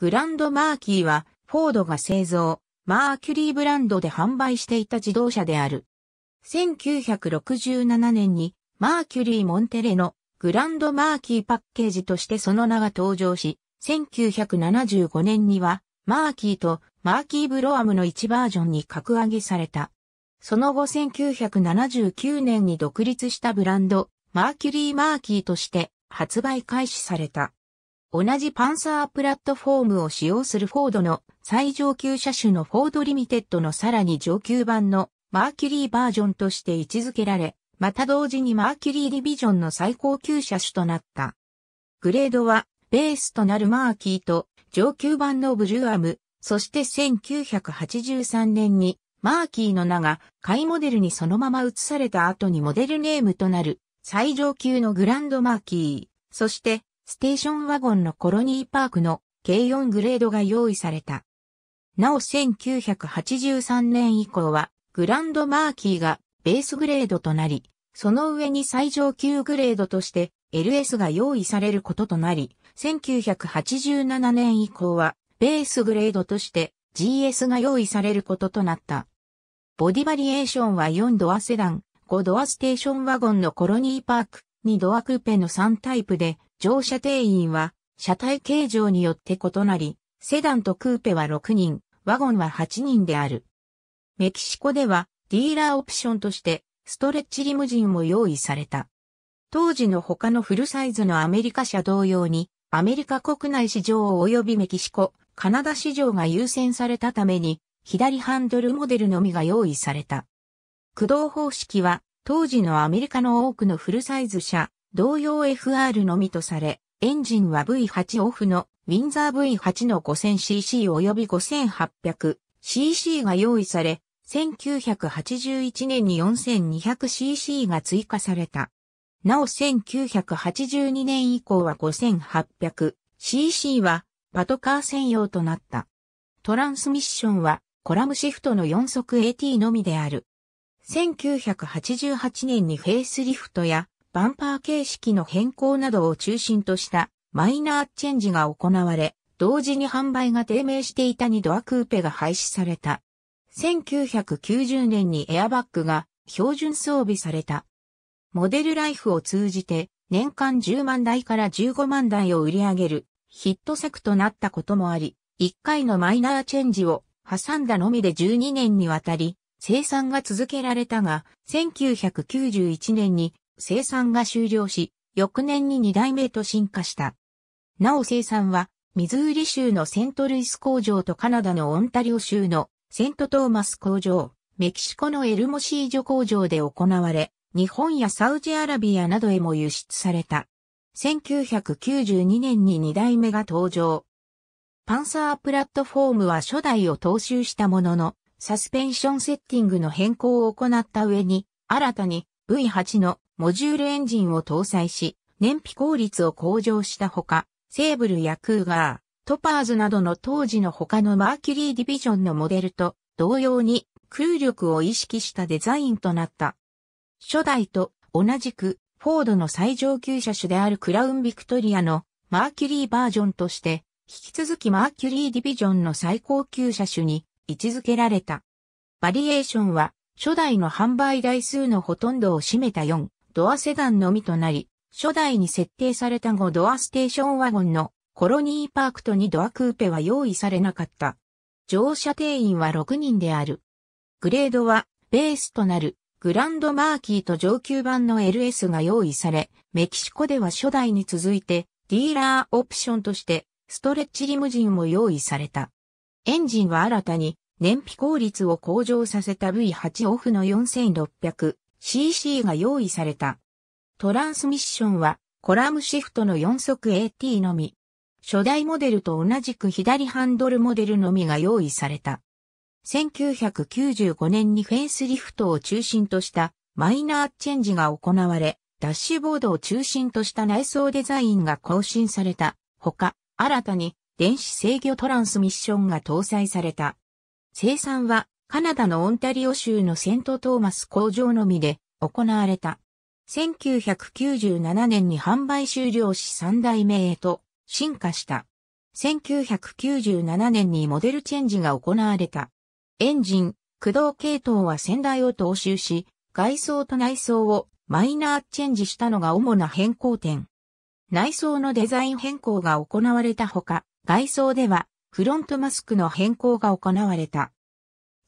グランドマーキーは、フォードが製造、マーキュリーブランドで販売していた自動車である。1967年に、マーキュリーモンテレのグランドマーキーパッケージとしてその名が登場し、1975年には、マーキーとマーキーブロアムの1バージョンに格上げされた。その後1979年に独立したブランド、マーキュリーマーキーとして発売開始された。同じパンサープラットフォームを使用するフォードの最上級車種のフォードリミテッドのさらに上級版のマーキュリーバージョンとして位置づけられ、また同時にマーキュリーディビジョンの最高級車種となった。グレードは、ベースとなるマーキーと上級版のブルュアム、そして1983年にマーキーの名が買いモデルにそのまま移された後にモデルネームとなる最上級のグランドマーキー、そしてステーションワゴンのコロニーパークの k 4グレードが用意された。なお1983年以降は、グランドマーキーがベースグレードとなり、その上に最上級グレードとして LS が用意されることとなり、1987年以降はベースグレードとして GS が用意されることとなった。ボディバリエーションは4ドアセダン、5ドアステーションワゴンのコロニーパーク、2ドアクーペの3タイプで、乗車定員は、車体形状によって異なり、セダンとクーペは6人、ワゴンは8人である。メキシコでは、ディーラーオプションとして、ストレッチリムジンも用意された。当時の他のフルサイズのアメリカ車同様に、アメリカ国内市場及びメキシコ、カナダ市場が優先されたために、左ハンドルモデルのみが用意された。駆動方式は、当時のアメリカの多くのフルサイズ車、同様 FR のみとされ、エンジンは V8 オフのウィンザー V8 の 5000cc 及び 5800cc が用意され、1981年に 4200cc が追加された。なお1982年以降は 5800cc はパトカー専用となった。トランスミッションはコラムシフトの4速 AT のみである。1988年にフェイスリフトやバンパー形式の変更などを中心としたマイナーチェンジが行われ、同時に販売が低迷していた2ドアクーペが廃止された。1990年にエアバッグが標準装備された。モデルライフを通じて年間10万台から15万台を売り上げるヒット作となったこともあり、1回のマイナーチェンジを挟んだのみで12年にわたり生産が続けられたが、1991年に生産が終了し、翌年に2代目と進化した。なお生産は、ミズーリ州のセントルイス工場とカナダのオンタリオ州のセントトーマス工場、メキシコのエルモシージョ工場で行われ、日本やサウジアラビアなどへも輸出された。1992年に2代目が登場。パンサープラットフォームは初代を踏襲したものの、サスペンションセッティングの変更を行った上に、新たに V8 のモジュールエンジンを搭載し、燃費効率を向上したほか、セーブルやクーガー、トパーズなどの当時の他のマーキュリーディビジョンのモデルと同様に空力を意識したデザインとなった。初代と同じくフォードの最上級車種であるクラウンビクトリアのマーキュリーバージョンとして引き続きマーキュリーディビジョンの最高級車種に位置づけられた。バリエーションは初代の販売台数のほとんどを占めた4。ドアセダンのみとなり、初代に設定された5ドアステーションワゴンのコロニーパークと2ドアクーペは用意されなかった。乗車定員は6人である。グレードはベースとなるグランドマーキーと上級版の LS が用意され、メキシコでは初代に続いてディーラーオプションとしてストレッチリムジンも用意された。エンジンは新たに燃費効率を向上させた V8 オフの4600 CC が用意された。トランスミッションはコラムシフトの4速 AT のみ。初代モデルと同じく左ハンドルモデルのみが用意された。1995年にフェンスリフトを中心としたマイナーチェンジが行われ、ダッシュボードを中心とした内装デザインが更新された。ほか、新たに電子制御トランスミッションが搭載された。生産はカナダのオンタリオ州のセントトーマス工場のみで行われた。1997年に販売終了し3代目へと進化した。1997年にモデルチェンジが行われた。エンジン、駆動系統は先代を踏襲し、外装と内装をマイナーチェンジしたのが主な変更点。内装のデザイン変更が行われたほか、外装ではフロントマスクの変更が行われた。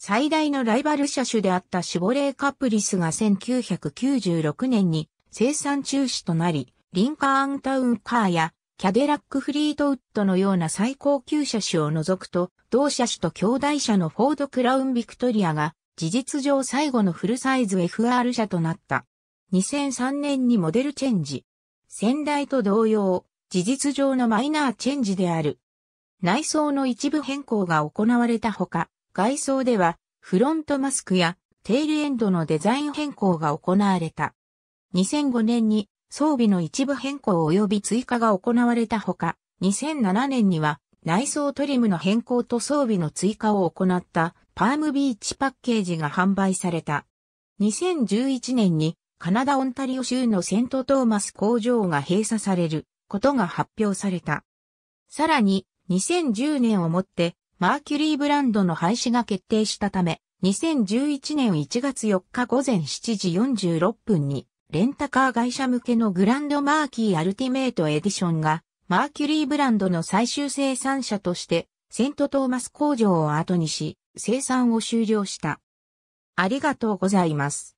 最大のライバル車種であったシュボレーカプリスが1996年に生産中止となり、リンカーンタウンカーやキャデラックフリートウッドのような最高級車種を除くと、同車種と兄弟車のフォードクラウンビクトリアが事実上最後のフルサイズ FR 車となった。2003年にモデルチェンジ。先代と同様、事実上のマイナーチェンジである。内装の一部変更が行われたほか、外装ではフロントマスクやテールエンドのデザイン変更が行われた。2005年に装備の一部変更及び追加が行われたほか、2007年には内装トリムの変更と装備の追加を行ったパームビーチパッケージが販売された。2011年にカナダ・オンタリオ州のセント・トーマス工場が閉鎖されることが発表された。さらに2010年をもってマーキュリーブランドの廃止が決定したため、2011年1月4日午前7時46分に、レンタカー会社向けのグランドマーキーアルティメイトエディションが、マーキュリーブランドの最終生産者として、セントトーマス工場を後にし、生産を終了した。ありがとうございます。